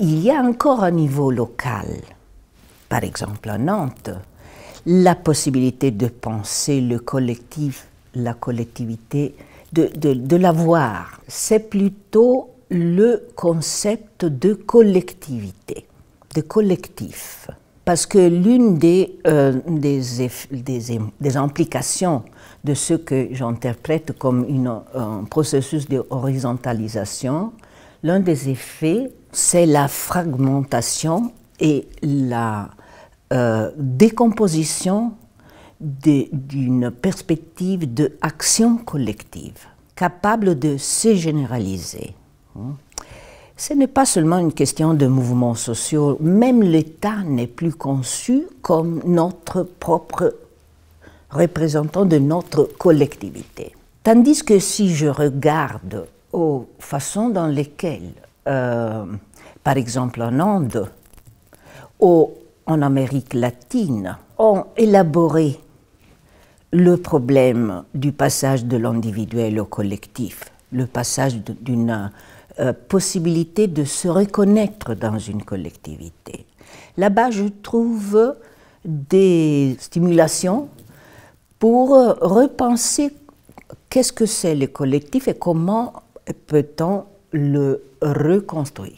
Il y a encore un niveau local, par exemple à Nantes, la possibilité de penser le collectif, la collectivité, de, de, l'avoir. C'est plutôt le concept de collectivité, de collectif. Parce que l'une des, euh, des, des, implications de ce que j'interprète comme une, un processus de horizontalisation, l'un des effets c'est la fragmentation et la euh, décomposition d'une perspective d'action collective capable de se généraliser. Hein. Ce n'est pas seulement une question de mouvements sociaux, même l'État n'est plus conçu comme notre propre représentant de notre collectivité. Tandis que si je regarde aux façons dans lesquelles euh, par exemple en Inde ou en Amérique latine, ont élaboré le problème du passage de l'individuel au collectif, le passage d'une euh, possibilité de se reconnaître dans une collectivité. Là-bas, je trouve des stimulations pour repenser qu'est-ce que c'est le collectif et comment peut-on le reconstruire.